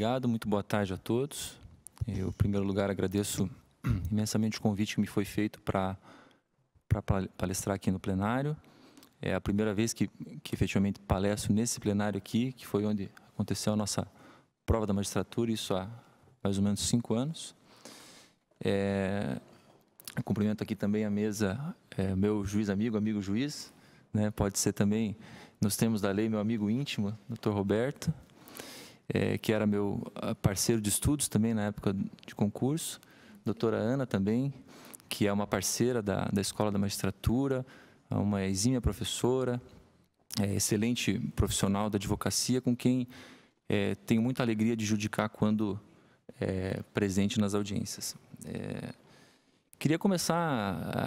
obrigado, muito boa tarde a todos. Eu, em primeiro lugar, agradeço imensamente o convite que me foi feito para palestrar aqui no plenário. É a primeira vez que, que efetivamente palestro nesse plenário aqui, que foi onde aconteceu a nossa prova da magistratura, isso há mais ou menos cinco anos. É, cumprimento aqui também a mesa, é, meu juiz amigo, amigo juiz, né, pode ser também, nos termos da lei, meu amigo íntimo, doutor Roberto é, que era meu ah, parceiro de estudos também na época de concurso, doutora Ana também, que é uma parceira da, da Escola da Magistratura, uma exímia professora, é, excelente profissional da advocacia, com quem é, tenho muita alegria de judicar quando é, presente nas audiências. É, queria começar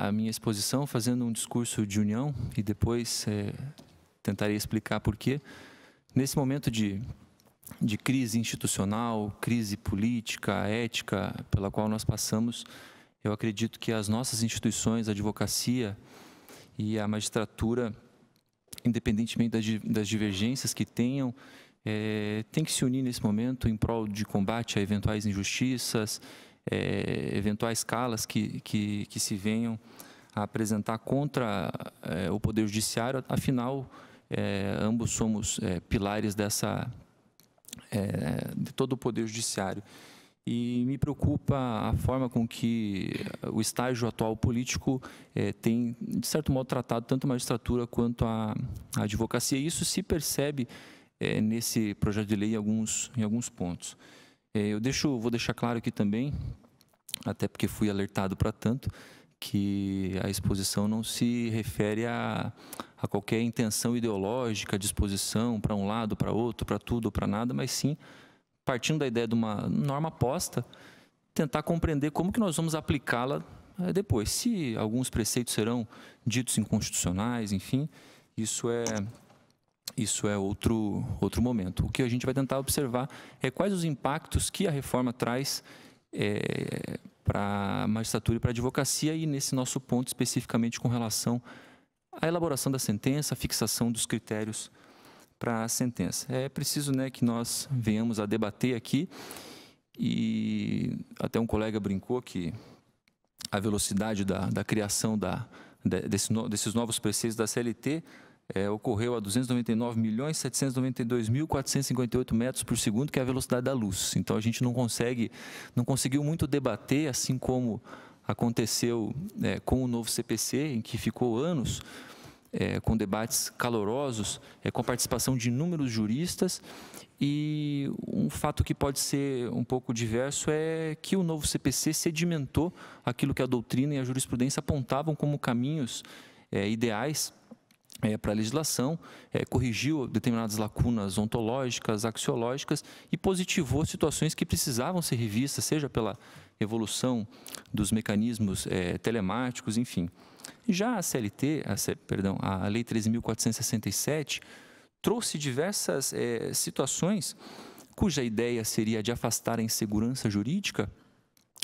a minha exposição fazendo um discurso de união e depois é, tentarei explicar por quê. Nesse momento de de crise institucional, crise política, ética, pela qual nós passamos, eu acredito que as nossas instituições, a advocacia e a magistratura, independentemente das divergências que tenham, é, tem que se unir nesse momento em prol de combate a eventuais injustiças, é, eventuais calas que, que, que, se venham a apresentar contra é, o Poder Judiciário. Afinal, ambos somos pilares dessa é, de todo o poder judiciário. E me preocupa a forma com que o estágio atual político é, tem, de certo modo, tratado tanto a magistratura quanto a, a advocacia. E isso se percebe é, nesse projeto de lei em alguns, em alguns pontos. É, eu deixo, vou deixar claro aqui também, até porque fui alertado para tanto, que a exposição não se refere a, a qualquer intenção ideológica, disposição para um lado, para outro, para tudo ou para nada, mas sim partindo da ideia de uma norma posta, tentar compreender como que nós vamos aplicá-la eh, depois. Se alguns preceitos serão ditos inconstitucionais, enfim, isso é isso é outro outro momento. O que a gente vai tentar observar é quais os impactos que a reforma traz é, eh, para a magistratura e para a advocacia e nesse nosso ponto especificamente com relação a elaboração da sentença, a fixação dos critérios para a sentença. É preciso né, que nós venhamos a debater aqui, e até um colega brincou que a velocidade da, da criação da, desse, desses novos preceitos da CLT é, ocorreu a 299 milhões 792 mil 458 metros por segundo, que é a velocidade da luz. Então a gente não consegue, não conseguiu muito debater, assim como aconteceu é, com o novo CPC, em que ficou anos é, com debates calorosos, é, com participação de inúmeros juristas. E um fato que pode ser um pouco diverso é que o novo CPC sedimentou aquilo que a doutrina e a jurisprudência apontavam como caminhos é, ideais é, para a legislação, é, corrigiu determinadas lacunas ontológicas, axiológicas e positivou situações que precisavam ser revistas, seja pela evolução dos mecanismos é, telemáticos, enfim. Já a CLT, a, perdão, a Lei 13.467, trouxe diversas é, situações cuja ideia seria de afastar a insegurança jurídica,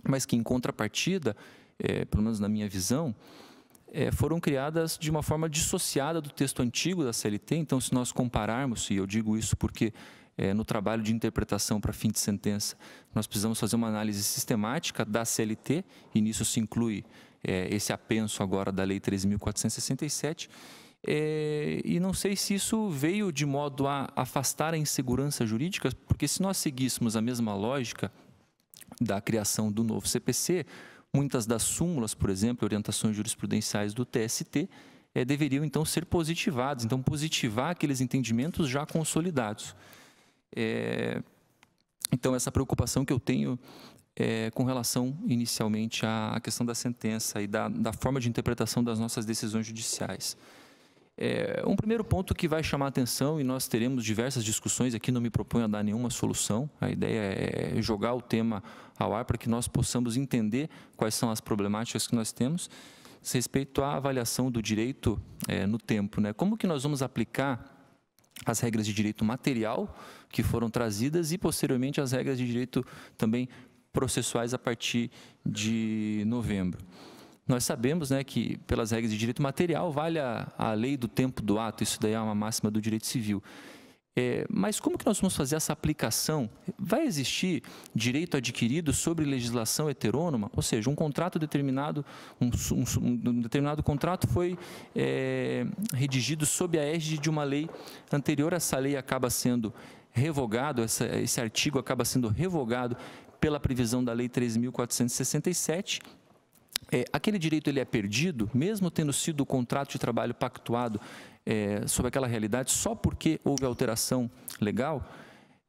mas que, em contrapartida, é, pelo menos na minha visão, é, foram criadas de uma forma dissociada do texto antigo da CLT. Então, se nós compararmos, e eu digo isso porque é, no trabalho de interpretação para fim de sentença, nós precisamos fazer uma análise sistemática da CLT, e nisso se inclui é, esse apenso agora da Lei 3.467. É, e não sei se isso veio de modo a afastar a insegurança jurídica, porque se nós seguíssemos a mesma lógica da criação do novo CPC, Muitas das súmulas, por exemplo, orientações jurisprudenciais do TST, é, eh, deveriam então ser positivadas, então positivar aqueles entendimentos já consolidados. É, então, essa preocupação que eu tenho é, com relação inicialmente à questão da sentença e da, da forma de interpretação das nossas decisões judiciais. É, um primeiro ponto que vai chamar atenção, e nós teremos diversas discussões aqui, não me proponho a dar nenhuma solução, a ideia é jogar o tema ao ar para que nós possamos entender quais são as problemáticas que nós temos, respeito à avaliação do direito é, no tempo. Né? Como que nós vamos aplicar as regras de direito material que foram trazidas e, posteriormente, as regras de direito também processuais a partir de novembro. Nós sabemos né, que, pelas regras de direito material, vale a, a lei do tempo do ato, isso daí é uma máxima do direito civil. É, mas como que nós vamos fazer essa aplicação? Vai existir direito adquirido sobre legislação heterônoma? Ou seja, um contrato determinado, um, um, um determinado contrato foi é, redigido sob a égide de uma lei anterior, essa lei acaba sendo revogado, esse artigo acaba sendo revogado pela previsão da Lei 3.467 é, aquele direito ele é perdido, mesmo tendo sido o contrato de trabalho pactuado é, sobre aquela realidade, só porque houve alteração legal?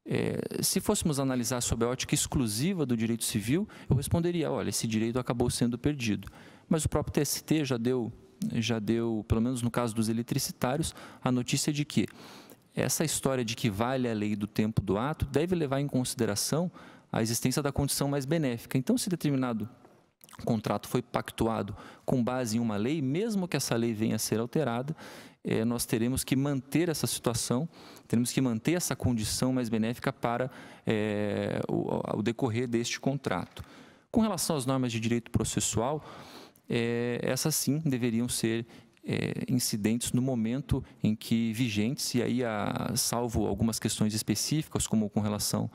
É, se fôssemos analisar sob a ótica exclusiva do direito civil, eu responderia: olha, esse direito acabou sendo perdido. Mas o próprio TST já deu, já deu, pelo menos no caso dos eletricitários, a notícia de que essa história de que vale a lei do tempo do ato deve levar em consideração a existência da condição mais benéfica. Então, se determinado o contrato foi pactuado com base em uma lei, mesmo que essa lei venha a ser alterada, é, nós teremos que manter essa situação, teremos que manter essa condição mais benéfica para é, o, o, decorrer deste contrato. Com relação às normas de direito processual, é, essas sim deveriam ser incidentes no momento em que vigentes, e aí, a, salvo algumas questões específicas, como com relação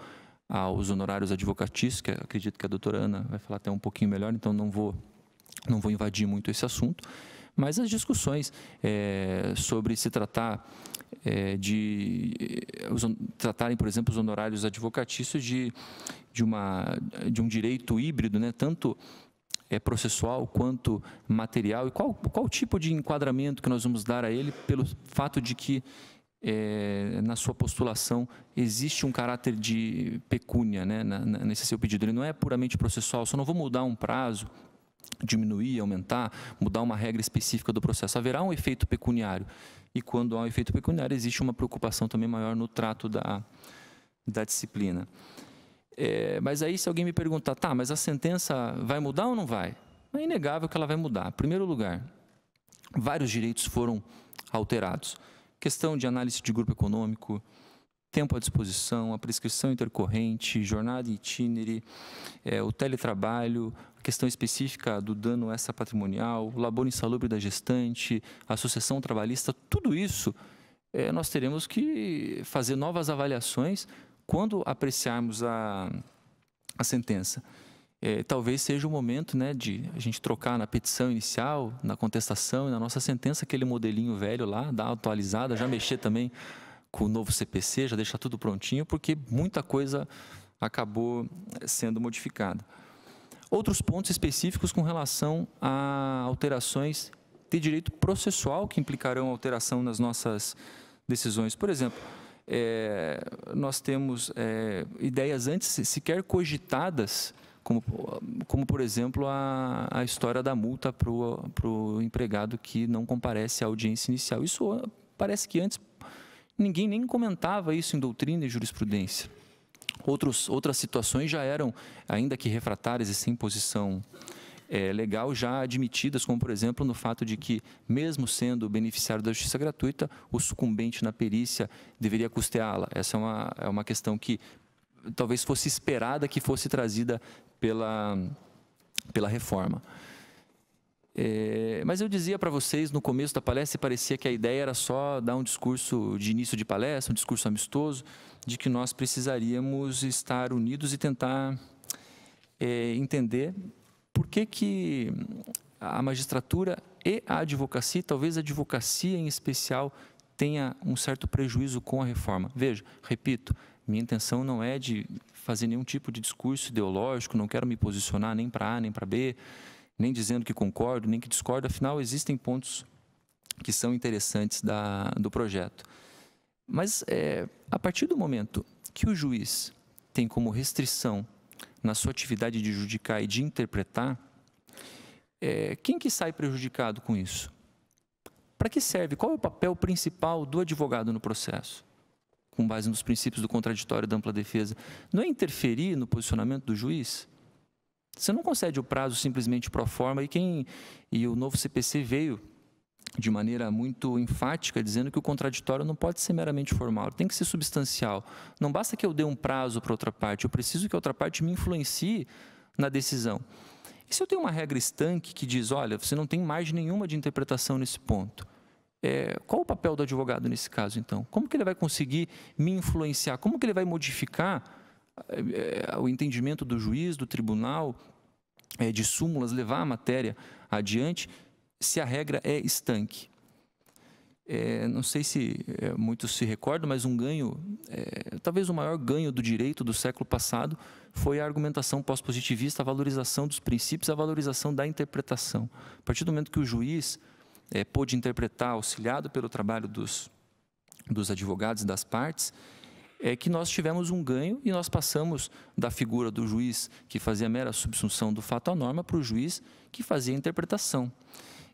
aos ah, honorários advocatícios, que acredito que a doutora Ana vai falar até um pouquinho melhor, então não vou, não vou invadir muito esse assunto. Mas as discussões é, sobre se tratar é, de eh, os, tratarem, por exemplo, os honorários advocatícios de, de, uma, de um direito híbrido, né, tanto é, processual quanto material, e qual, qual tipo de enquadramento que nós vamos dar a ele pelo fato de que é, na sua postulação existe um caráter de pecúnia né, na, na, nesse seu pedido. Ele não é puramente processual, só não vou mudar um prazo, diminuir, aumentar, mudar uma regra específica do processo. Haverá um efeito pecuniário. E quando há um efeito pecuniário, existe uma preocupação também maior no trato da, da disciplina. É, mas aí, se alguém me perguntar, tá, mas a sentença vai mudar ou não vai? É inegável que ela vai mudar. Em primeiro lugar, vários direitos foram alterados questão de análise de grupo econômico, tempo à disposição, a prescrição intercorrente, jornada e itinerário, é, o teletrabalho, a questão específica do dano extrapatrimonial, o labor insalubre da gestante, a associação trabalhista, tudo isso é, nós teremos que fazer novas avaliações quando apreciarmos a, a sentença é, talvez seja o momento né, de a gente trocar na petição inicial, na contestação e na nossa sentença aquele modelinho velho lá, dar atualizada, já mexer também com o novo CPC, já deixar tudo prontinho, porque muita coisa acabou eh, sendo modificada. Outros pontos específicos com relação a alterações de direito processual que implicarão alteração nas nossas decisões. Por exemplo, é, nós temos é, ideias antes sequer cogitadas como, como por exemplo, a, a história da multa para o empregado que não comparece à audiência inicial. Isso ah, parece que antes ninguém nem comentava isso em doutrina e jurisprudência. Outros, outras situações já eram, ainda que refratárias e sem posição é, legal, já admitidas, como, por exemplo, no fato de que, mesmo sendo beneficiário da justiça gratuita, o sucumbente na perícia deveria custeá-la. Essa é uma, é uma questão que, talvez fosse esperada que fosse trazida pela, pela reforma. É, mas eu dizia para vocês no começo da palestra, parecia que a ideia era só dar um discurso de início de palestra, um discurso amistoso, de que nós precisaríamos estar unidos e tentar é, entender por que, que a magistratura e a advocacia, talvez a advocacia em especial, tenha um certo prejuízo com a reforma. Veja, repito, minha intenção não é de fazer nenhum tipo de discurso ideológico, não quero me posicionar nem para A nem para B, nem dizendo que concordo, nem que discordo, afinal existem pontos que são interessantes da, do projeto. Mas é, a partir do momento que o juiz tem como restrição na sua atividade de judicar e de interpretar, é, quem que sai prejudicado com isso? Para que serve? Qual é o papel principal do advogado no processo? com base nos princípios do contraditório e da ampla defesa, não é interferir no posicionamento do juiz? Você não concede o prazo simplesmente pro forma e quem e o novo CPC veio de maneira muito enfática dizendo que o contraditório não pode ser meramente formal, tem que ser substancial. Não basta que eu dê um prazo para outra parte, eu preciso que a outra parte me influencie na decisão. E se eu tenho uma regra estanque que diz, olha, você não tem mais nenhuma de interpretação nesse ponto, é, qual o papel do advogado nesse caso, então? Como que ele vai conseguir me influenciar? Como que ele vai modificar é, é o entendimento do juiz, do tribunal, é, de súmulas, levar a matéria adiante, se a regra é estanque? É, não sei se é, muitos se recordam, mas um ganho, talvez o maior ganho do direito do século passado foi a argumentação pós-positivista, a valorização dos princípios, a valorização da interpretação. A partir do momento que o juiz é, pôde interpretar, auxiliado pelo trabalho dos, dos advogados e das partes, é que nós tivemos um ganho e nós passamos da figura do juiz que fazia mera subsunção do fato à norma para o juiz que fazia a interpretação.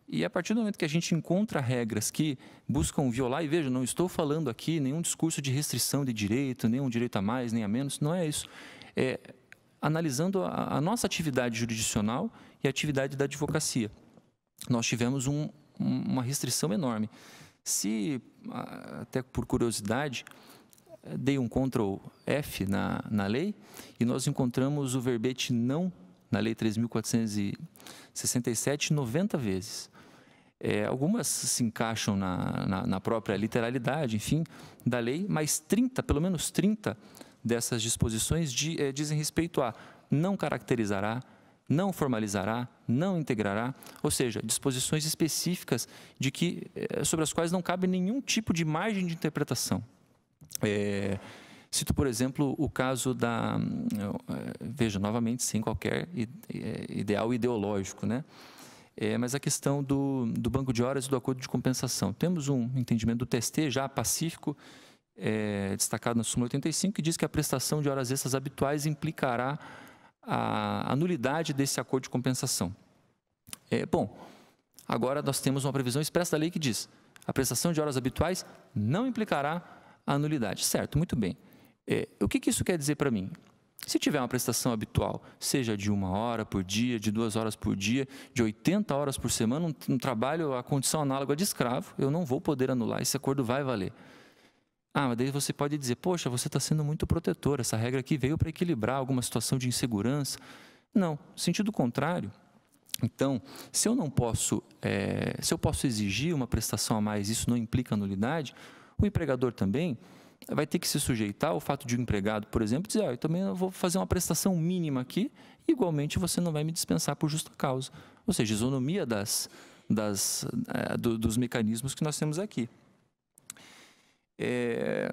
E a partir do momento que a gente encontra regras que buscam violar, e veja, não estou falando aqui nenhum discurso de restrição de direito, nenhum direito a mais, nem a menos, não é isso. É analisando a, a nossa atividade jurisdicional e a atividade da advocacia. Nós tivemos um, uma restrição enorme. Se, até por curiosidade, eh, dei um Ctrl F na, na lei e nós encontramos o verbete não na lei 3.467 90 vezes. É, algumas se encaixam na, na, na, própria literalidade, enfim, da lei, mas 30, pelo menos 30 dessas disposições de, é, dizem respeito a não caracterizará, não formalizará, não integrará, ou seja, disposições específicas de que, eh, sobre as quais não cabe nenhum tipo de margem de interpretação. É, cito, por exemplo, o caso da. Eh, veja, novamente, sem qualquer ideal ideológico, né? É, mas a questão do, do banco de horas e do acordo de compensação. Temos um entendimento do TST já pacífico, é, destacado na súmula 85, que diz que a prestação de horas extras habituais implicará a, a nulidade desse acordo de compensação. É, bom, agora nós temos uma previsão expressa da lei que diz a prestação de horas habituais não implicará a nulidade. Certo, muito bem. É, o que, que isso quer dizer para mim? Se tiver uma prestação habitual, seja de uma hora por dia, de duas horas por dia, de 80 horas por semana, um, um trabalho a condição análoga de escravo, eu não vou poder anular, esse acordo vai valer. Ah, mas daí você pode dizer, poxa, você está sendo muito protetor, essa regra aqui veio para equilibrar alguma situação de insegurança. Não, sentido contrário. Então, se eu não posso, é, se eu posso exigir uma prestação a mais, isso não implica nulidade, o empregador também vai ter que se sujeitar ao fato de um empregado, por exemplo, dizer, ah, eu também vou fazer uma prestação mínima aqui, igualmente você não vai me dispensar por justa causa. Ou seja, isonomia das, das, eh, dos mecanismos que nós temos aqui. É,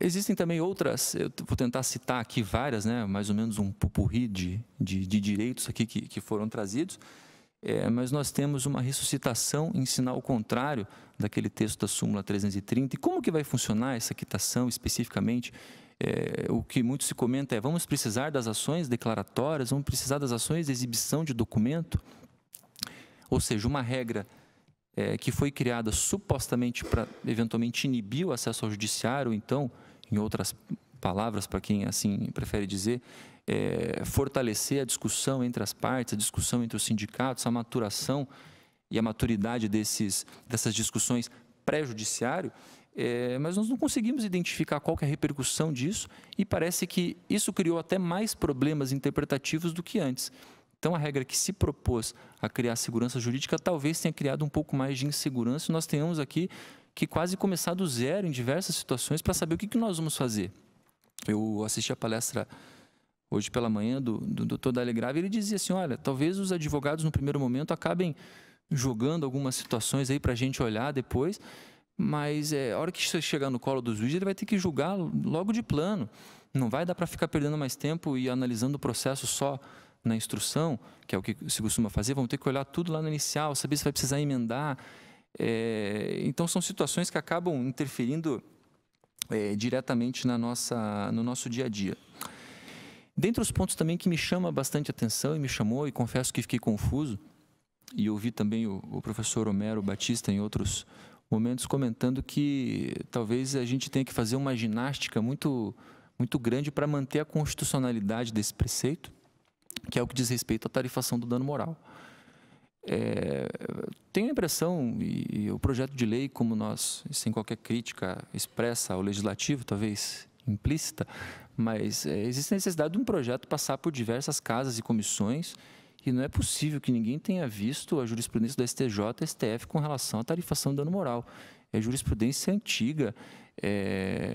existem também outras, eu vou tentar citar aqui várias, né, mais ou menos um pupurri de, de, de direitos aqui que, que foram trazidos, é, mas nós temos uma ressuscitação em sinal contrário daquele texto da súmula 330. E como que vai funcionar essa quitação especificamente? É, o que muito se comenta é, vamos precisar das ações declaratórias, vamos precisar das ações de exibição de documento? Ou seja, uma regra é, que foi criada supostamente para eventualmente inibir o acesso ao judiciário, ou então, em outras palavras, para quem assim prefere dizer, é, fortalecer a discussão entre as partes, a discussão entre os sindicatos, a maturação e a maturidade desses, dessas discussões pré-judiciário, é, mas nós não conseguimos identificar qual é a repercussão disso e parece que isso criou até mais problemas interpretativos do que antes. Então, a regra que se propôs a criar segurança jurídica talvez tenha criado um pouco mais de insegurança e nós tenhamos aqui que quase começar do zero em diversas situações para saber o que, que nós vamos fazer. Eu assisti a palestra hoje pela manhã do, do doutor Dale Grave, ele dizia assim, olha, talvez os advogados no primeiro momento acabem jogando algumas situações aí para a gente olhar depois, mas é, a hora que você chegar no colo do juiz, ele vai ter que julgar logo de plano. Não vai dar para ficar perdendo mais tempo e analisando o processo só na instrução, que é o que se costuma fazer, vão ter que olhar tudo lá no inicial, saber se vai precisar emendar. É, então, são situações que acabam interferindo é, diretamente na nossa, no nosso dia a dia. Dentre os pontos também que me chama bastante atenção e me chamou, e confesso que fiquei confuso, e ouvi também o, o professor Homero Batista em outros momentos comentando que talvez a gente tenha que fazer uma ginástica muito, muito grande para manter a constitucionalidade desse preceito que é o que diz respeito à tarifação do dano moral. É, tenho a impressão, e, e, o projeto de lei, como nós, sem qualquer crítica expressa ao legislativo, talvez implícita, mas é, existe a necessidade de um projeto passar por diversas casas e comissões, e não é possível que ninguém tenha visto a jurisprudência do STJ e STF com relação à tarifação do dano moral. É jurisprudência antiga, é,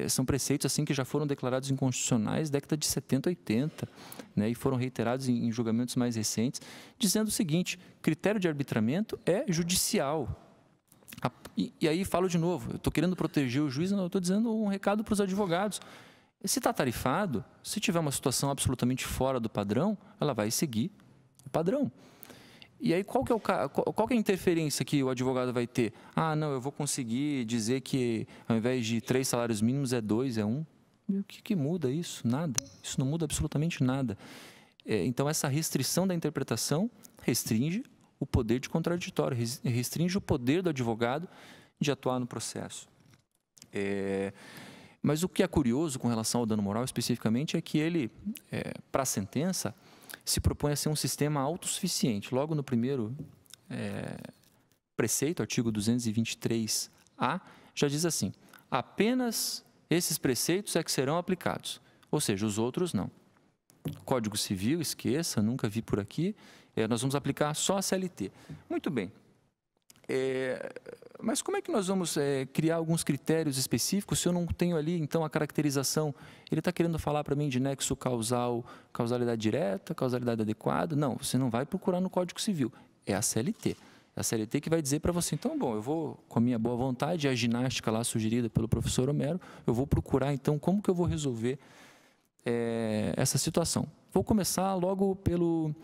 é, é, são preceitos assim que já foram declarados inconstitucionais década de 70, 80, né, e foram reiterados em, em julgamentos mais recentes, dizendo o seguinte: critério de arbitramento é judicial, a, e, e, aí falo de novo, eu estou querendo proteger o juiz, não, estou dizendo um recado para os advogados. Se está tarifado, se tiver uma situação absolutamente fora do padrão, ela vai seguir o padrão. E aí, qual que, é o, qual que é a interferência que o advogado vai ter? Ah, não, eu vou conseguir dizer que ao invés de três salários mínimos é dois, é um. E o que, que muda isso? Nada. Isso não muda absolutamente nada. É, então, essa restrição da interpretação restringe o poder de contraditório, restringe o poder do advogado de atuar no processo. É, mas o que é curioso com relação ao dano moral especificamente é que ele, é, para a sentença, se propõe a ser um sistema autossuficiente. Logo no primeiro é, preceito, artigo 223A, já diz assim: apenas esses preceitos é que serão aplicados, ou seja, os outros não. Código Civil, esqueça, nunca vi por aqui, é, nós vamos aplicar só a CLT. Muito bem. É, mas como é que nós vamos é, criar alguns critérios específicos se eu não tenho ali, então, a caracterização? Ele está querendo falar para mim de nexo causal, causalidade direta, causalidade adequada? Não, você não vai procurar no Código Civil. É a CLT. É a CLT que vai dizer para você, então, bom, eu vou, com a minha boa vontade, a ginástica lá sugerida pelo professor Homero, eu vou procurar, então, como que eu vou resolver é, essa situação. Vou começar logo pelo,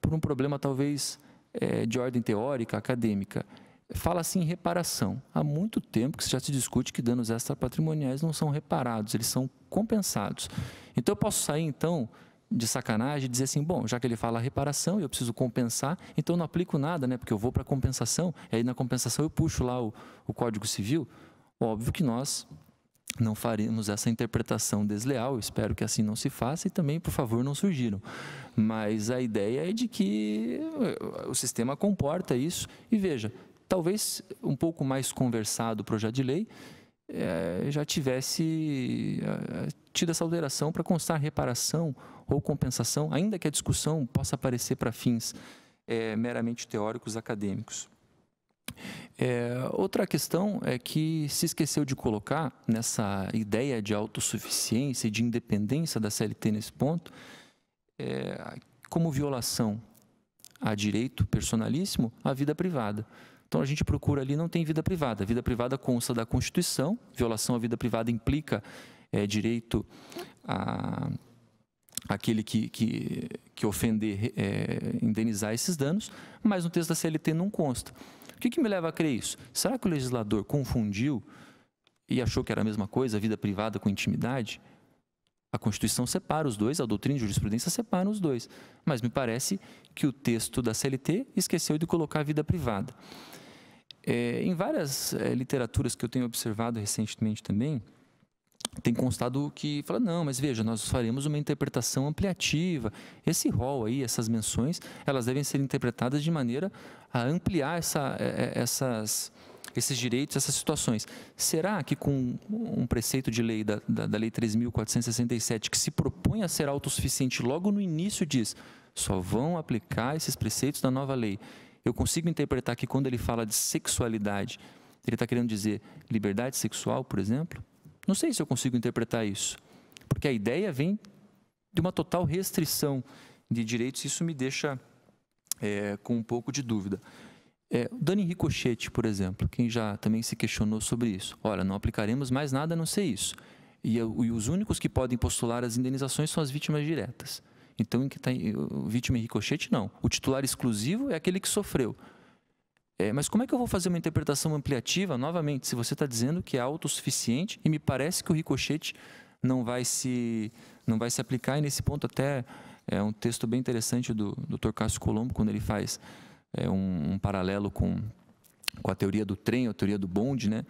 por um problema, talvez, é, de ordem teórica, acadêmica fala-se em assim, reparação. Há muito tempo que já se discute que danos extrapatrimoniais não são reparados, eles são compensados. Então eu posso sair então de sacanagem e dizer assim, bom, já que ele fala reparação e eu preciso compensar, então não aplico nada, né? Porque eu vou para compensação, e aí na compensação eu puxo lá o, o Código Civil. Óbvio que nós não faremos essa interpretação desleal, espero que assim não se faça e também, por favor, não surgiram. Mas a ideia é de que o sistema comporta isso e veja, talvez um pouco mais conversado o projeto de lei, é, já tivesse é, tido essa alteração para constar reparação ou compensação, ainda que a discussão possa aparecer para fins é, meramente teóricos acadêmicos. outra questão é que se esqueceu de colocar nessa ideia de autossuficiência e de independência da CLT nesse ponto, como violação a direito personalíssimo, a vida privada. Então a gente procura ali, não tem vida privada. A vida privada consta da Constituição, violação à vida privada implica é, direito a aquele que, que, que ofender é, indenizar esses danos, mas no texto da CLT não consta. O que, que me leva a crer isso? Será que o legislador confundiu e achou que era a mesma coisa, vida privada com intimidade? A Constituição separa os dois, a doutrina e a jurisprudência separam os dois. Mas me parece que o texto da CLT esqueceu de colocar a vida privada. É, em várias é, literaturas que eu tenho observado recentemente também, tem constado que fala, não, mas veja, nós faremos uma interpretação ampliativa. Esse rol aí, essas menções, elas devem ser interpretadas de maneira a ampliar essa, é, é, essas esses direitos, essas situações. Será que com um preceito de lei da, da, da Lei 3.467 que se propõe a ser autossuficiente logo no início diz só vão aplicar esses preceitos da nova lei? Eu consigo interpretar que quando ele fala de sexualidade, ele está querendo dizer liberdade sexual, por exemplo? Não sei se eu consigo interpretar isso, porque a ideia vem de uma total restrição de direitos, isso me deixa é, com um pouco de dúvida. É, Dani Ricochete, por exemplo, quem já também se questionou sobre isso. Olha, não aplicaremos mais nada a não ser isso. E, é, e os únicos que podem postular as indenizações são as vítimas diretas. Então, que tá, vítima em ricochete, não. O titular exclusivo é aquele que sofreu. É, mas como é que eu vou fazer uma interpretação ampliativa, novamente, se você está dizendo que é autossuficiente e me parece que o ricochete não vai se, não vai se aplicar? E nesse ponto, até é um texto bem interessante do, do Dr. Cássio Colombo, quando ele faz é um, um, paralelo com, com a teoria do trem, a teoria do bonde, né?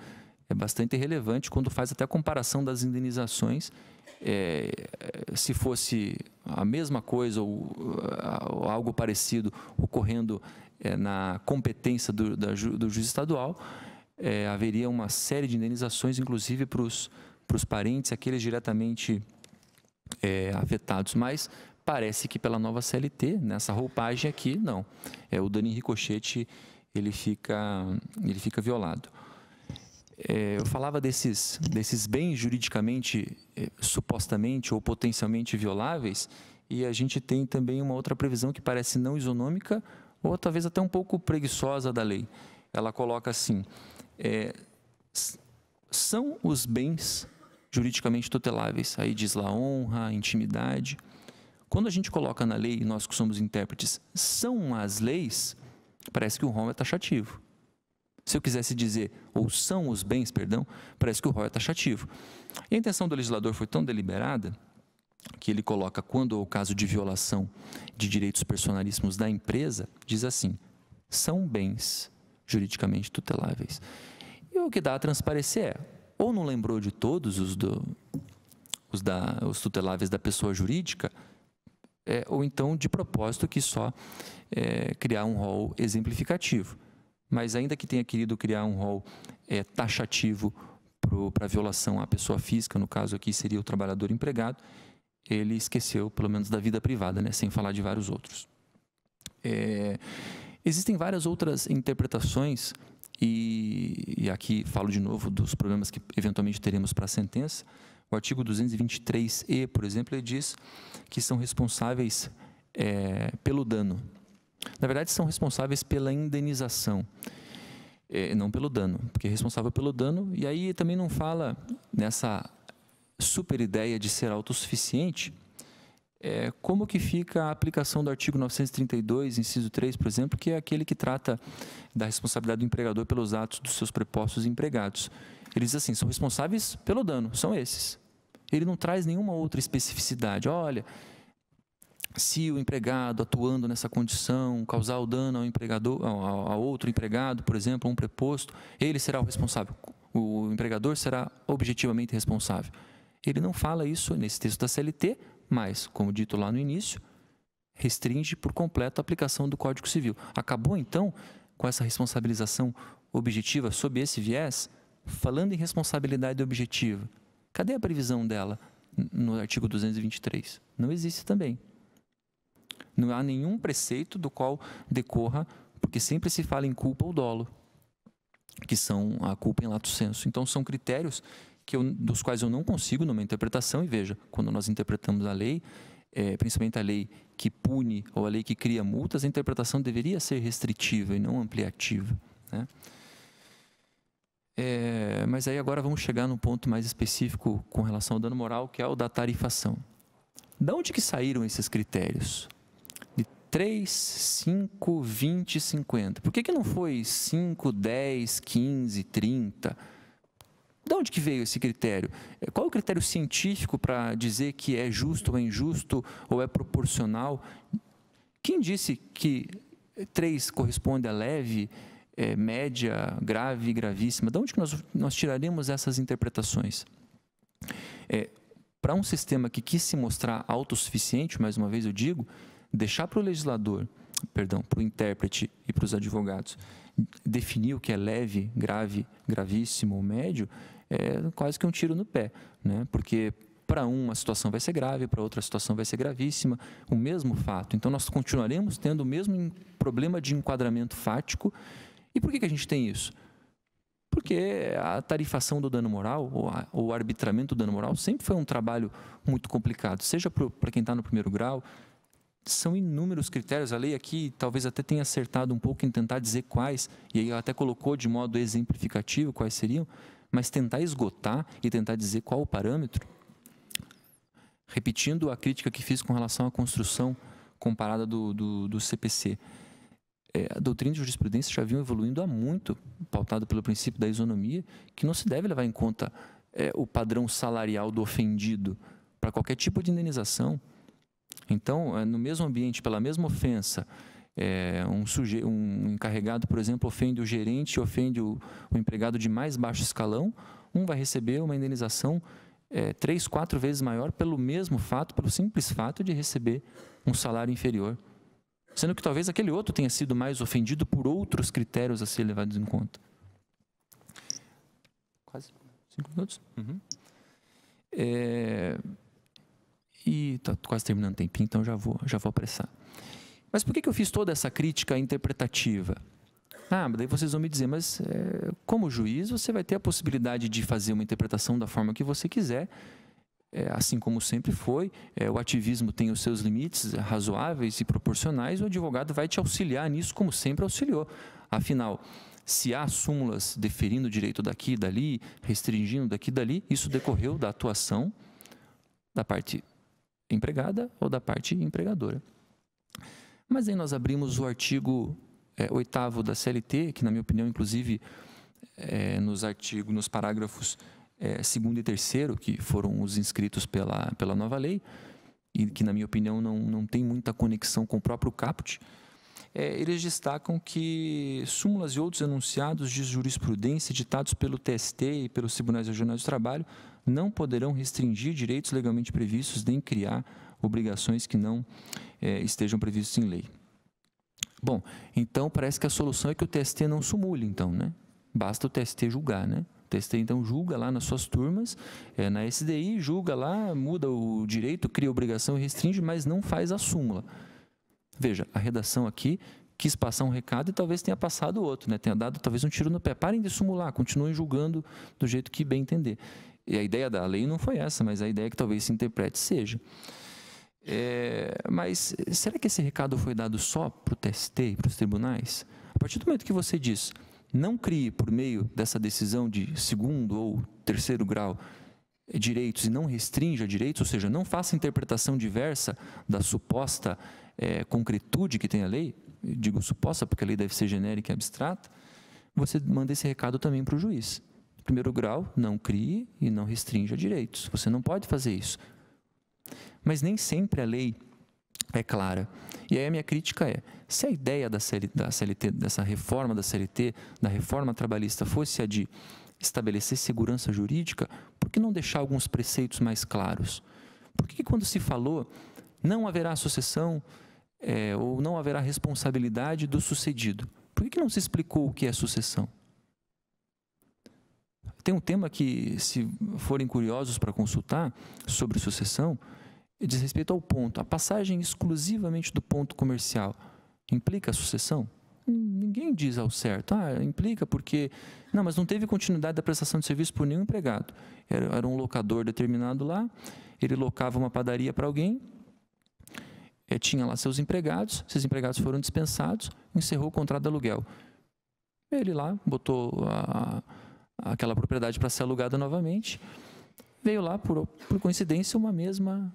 É bastante relevante quando faz até a comparação das indenizações. É, se fosse a mesma coisa ou, ou algo parecido ocorrendo é, na competência do, da, do juiz estadual, é, haveria uma série de indenizações, inclusive para os parentes, aqueles diretamente é, afetados. Mas Parece que pela nova CLT, nessa né, roupagem aqui, não. É o Dani Ricochete, ele fica, ele fica violado. É, eu falava desses, desses bens juridicamente, é, supostamente ou potencialmente violáveis, e a gente tem também uma outra previsão que parece não isonômica ou talvez até um pouco preguiçosa da lei. Ela coloca assim: é, são os bens juridicamente tuteláveis. Aí diz lá honra, intimidade. Quando a gente coloca na lei, nós que somos intérpretes, são as leis, parece que o ROM é taxativo. Tá Se eu quisesse dizer, ou são os bens, perdão, parece que o ROM é taxativo. Tá e a intenção do legislador foi tão deliberada que ele coloca quando o caso de violação de direitos personalíssimos da empresa, diz assim: são bens juridicamente tuteláveis. E o que dá a transparecer é, ou não lembrou de todos os, do, os, da, os tuteláveis da pessoa jurídica, é, ou então de propósito que só é, criar um rol exemplificativo. Mas ainda que tenha querido criar um rol é, taxativo para violação à pessoa física, no caso aqui seria o trabalhador empregado, ele esqueceu, pelo menos, da vida privada, né? sem falar de vários outros. É, existem várias outras interpretações, e, e, aqui falo de novo dos problemas que eventualmente teremos para a sentença, o artigo 223e, por exemplo, ele diz que são responsáveis é, pelo dano. Na verdade, são responsáveis pela indenização, é, não pelo dano, porque é responsável pelo dano. E aí também não fala nessa super ideia de ser autossuficiente. É, como que fica a aplicação do artigo 932, inciso 3, por exemplo, que é aquele que trata da responsabilidade do empregador pelos atos dos seus prepostos empregados? Eles diz assim, são responsáveis pelo dano, são esses. Ele não traz nenhuma outra especificidade. Olha, se o empregado atuando nessa condição causar o dano ao empregador, a outro empregado, por exemplo, a um preposto, ele será o responsável. O empregador será objetivamente responsável. Ele não fala isso nesse texto da CLT, mas, como dito lá no início, restringe por completo a aplicação do Código Civil. Acabou então com essa responsabilização objetiva sob esse viés, falando em responsabilidade objetiva, Cadê a previsão dela no artigo 223? Não existe também. Não há nenhum preceito do qual decorra, porque sempre se fala em culpa ou dolo, que são a culpa em lato senso. Então, são critérios que eu, dos quais eu não consigo numa interpretação. E veja, quando nós interpretamos a lei, é, principalmente a lei que pune ou a lei que cria multas, a interpretação deveria ser restritiva e não ampliativa. Né? É, mas aí agora vamos chegar num ponto mais específico com relação ao dano moral, que é o da tarifação. Da onde que saíram esses critérios? De 3, 5, 20 50. Por que, que não foi 5, 10, 15, 30? De onde que veio esse critério? É, qual é o critério científico para dizer que é justo ou é injusto ou é proporcional? Quem disse que 3 corresponde a leve é, média, grave, gravíssima. De onde que nós, nós tiraremos essas interpretações? É, para um sistema que quis se mostrar autossuficiente, mais uma vez eu digo, deixar para o legislador, perdão, para o intérprete e para os advogados definir o que é leve, grave, gravíssimo ou médio, é quase que um tiro no pé, né? Porque para uma situação vai ser grave, para outra situação vai ser gravíssima, o mesmo fato. Então nós continuaremos tendo o mesmo problema de enquadramento fático e por que, que a gente tem isso? Porque a tarifação do dano moral, ou, a, o arbitramento do dano moral, sempre foi um trabalho muito complicado, seja para quem está no primeiro grau, são inúmeros critérios. A lei aqui talvez até tenha acertado um pouco em tentar dizer quais, e aí ela até colocou de modo exemplificativo quais seriam, mas tentar esgotar e tentar dizer qual o parâmetro. Repetindo a crítica que fiz com relação à construção comparada do, do, do CPC é, a doutrina e a jurisprudência já vinham evoluindo há muito, pautado pelo princípio da isonomia, que não se deve levar em conta é, o padrão salarial do ofendido para qualquer tipo de indenização. Então, é, no mesmo ambiente, pela mesma ofensa, é, um, suje um encarregado, por exemplo, ofende o gerente, ofende o, o, empregado de mais baixo escalão, um vai receber uma indenização é, três, quatro vezes maior pelo mesmo fato, pelo simples fato de receber um salário inferior sendo que talvez aquele outro tenha sido mais ofendido por outros critérios a ser levados em conta. Quase cinco minutos? Uhum. É, e tá quase terminando o tempinho, então já vou, já vou apressar. Mas por que, que eu fiz toda essa crítica interpretativa? Ah, daí vocês vão me dizer, mas é, como juiz você vai ter a possibilidade de fazer uma interpretação da forma que você quiser é, assim como sempre foi, é, o ativismo tem os seus limites é, razoáveis e proporcionais, o advogado vai te auxiliar nisso, como sempre auxiliou. Afinal, se há súmulas deferindo o direito daqui e dali, restringindo daqui e dali, isso decorreu da atuação da parte empregada ou da parte empregadora. Mas aí nós abrimos o artigo é, oitavo da CLT, que na minha opinião, inclusive, é, nos artigos, nos parágrafos é, segundo e terceiro, que foram os inscritos pela, pela nova lei, e que, na minha opinião, não, não tem muita conexão com o próprio caput, é, eles destacam que súmulas e outros enunciados de jurisprudência editados pelo TST e pelos Tribunais Regionais do Trabalho não poderão restringir direitos legalmente previstos nem criar obrigações que não é, estejam previstas em lei. Bom, então parece que a solução é que o TST não sumule, então, né? Basta o TST julgar, né? TST então julga lá nas suas turmas, é, na SDI julga lá, muda o direito, cria obrigação e restringe, mas não faz a súmula. Veja, a redação aqui quis passar um recado e talvez tenha passado outro, né? tenha dado talvez um tiro no pé. Parem de sumular continuem julgando do jeito que bem entender. E a ideia da lei não foi essa, mas a ideia que talvez se interprete seja. É, mas será que esse recado foi dado só para o TST e para os tribunais? A partir do momento que você diz, não crie por meio dessa decisão de segundo ou terceiro grau direitos e não restrinja direitos, ou seja, não faça interpretação diversa da suposta é, concretude que tem a lei, Eu digo suposta porque a lei deve ser genérica e abstrata, você manda esse recado também para o juiz. Primeiro grau, não crie e não restrinja direitos. Você não pode fazer isso. Mas nem sempre a lei é clara. E aí a minha crítica é, se a ideia da CLT, da CLT, dessa reforma da CLT, da reforma trabalhista, fosse a de estabelecer segurança jurídica, por que não deixar alguns preceitos mais claros? Por que, quando se falou não haverá sucessão é, ou não haverá responsabilidade do sucedido? Por que, não se explicou o que é sucessão? Tem um tema que, se forem curiosos para consultar sobre sucessão, diz respeito ao ponto. A passagem exclusivamente do ponto comercial implica a sucessão? Ninguém diz ao certo. Ah, implica porque. Não, mas não teve continuidade da prestação de serviço por nenhum empregado. Era, era um locador determinado lá, ele locava uma padaria para alguém, é, tinha lá seus empregados, esses empregados foram dispensados, encerrou o contrato de aluguel. Ele lá botou a, aquela propriedade para ser alugada novamente. Veio lá, por, por coincidência, uma mesma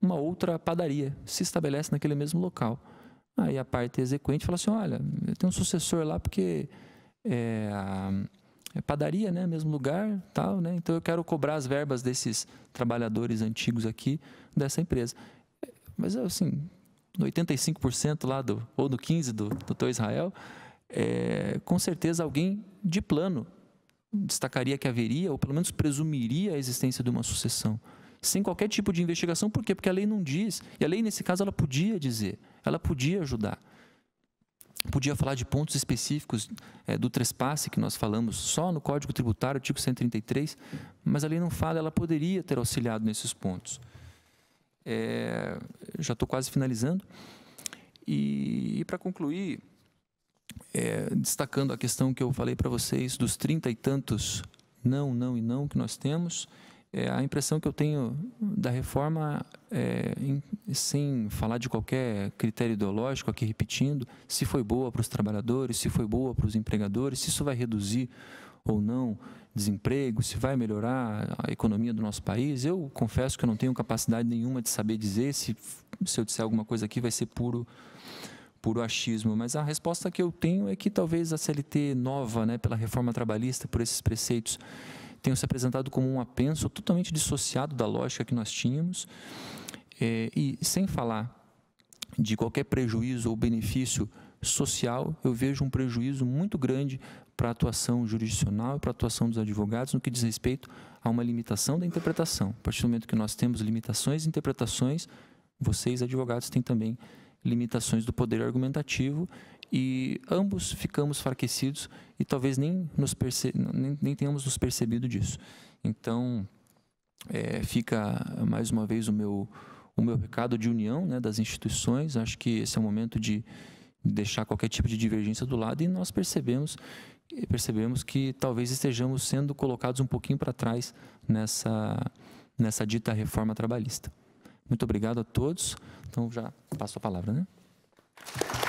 uma outra padaria, se estabelece naquele mesmo local. Aí a parte exequente fala assim: olha, eu tenho um sucessor lá porque é, a, é padaria, né, mesmo lugar, tal, né? Então eu quero cobrar as verbas desses trabalhadores antigos aqui dessa empresa. Mas assim, 85% lá do ou no 15 do doutor Israel, é, com certeza alguém de plano destacaria que haveria ou pelo menos presumiria a existência de uma sucessão sem qualquer tipo de investigação. Por quê? Porque a lei não diz. E a lei, nesse caso, ela podia dizer, ela podia ajudar. Podia falar de pontos específicos é, do trespasse que nós falamos só no Código Tributário, artigo 133, mas a lei não fala, ela poderia ter auxiliado nesses pontos. É, já estou quase finalizando. E, e para concluir, é, destacando a questão que eu falei para vocês dos trinta e tantos não, não e não que nós temos, é, a impressão que eu tenho da reforma, é, em, sem falar de qualquer critério ideológico, aqui repetindo, se foi boa para os trabalhadores, se foi boa para os empregadores, se isso vai reduzir ou não desemprego, se vai melhorar a economia do nosso país, eu confesso que eu não tenho capacidade nenhuma de saber dizer se, se eu disser alguma coisa aqui vai ser puro puro achismo, mas a resposta que eu tenho é que talvez a CLT nova, né, pela reforma trabalhista, por esses preceitos tenham se apresentado como um apenso totalmente dissociado da lógica que nós tínhamos, é, e sem falar de qualquer prejuízo ou benefício social, eu vejo um prejuízo muito grande para a atuação jurisdicional e para a atuação dos advogados no que diz respeito a uma limitação da interpretação. A partir do momento que nós temos limitações e interpretações, vocês, advogados, têm também limitações do poder argumentativo e ambos ficamos fraquecidos e talvez nem, nos perce nem, nem tenhamos nos percebido disso. Então, é, fica mais uma vez o meu, o meu recado de união né, das instituições. Acho que esse é o momento de deixar qualquer tipo de divergência do lado e nós percebemos percebemos que talvez estejamos sendo colocados um pouquinho para trás nessa nessa dita reforma trabalhista. Muito obrigado a todos. Então já passo a palavra, né?